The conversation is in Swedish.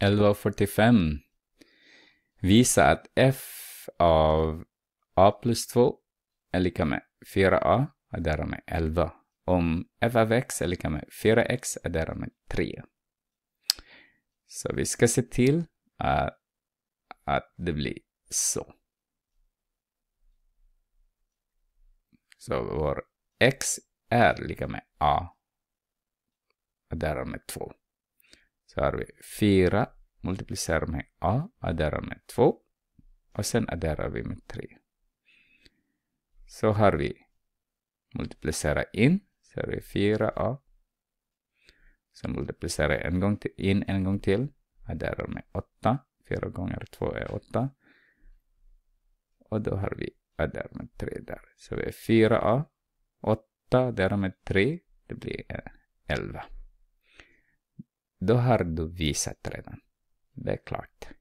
11.45 visar att f av a plus 2 är lika med 4a och därmed 11. Om f av x är lika med 4x är därmed 3. Så vi ska se till att, att det blir så. Så vår x är lika med a och därmed 2. Så har vi 4 multiplicerar med a, adderar med 2 och sen adderar vi med 3. Så har vi multiplicerat in, så har vi 4a. Så multiplicerar jag en gång till, in en gång till, adderar med 8. 4 gånger 2 är 8. Och då har vi adderar med 3 där. Så vi är 4a, 8 adderar med 3, det blir 11. Dohardu visszatérne. Beklart.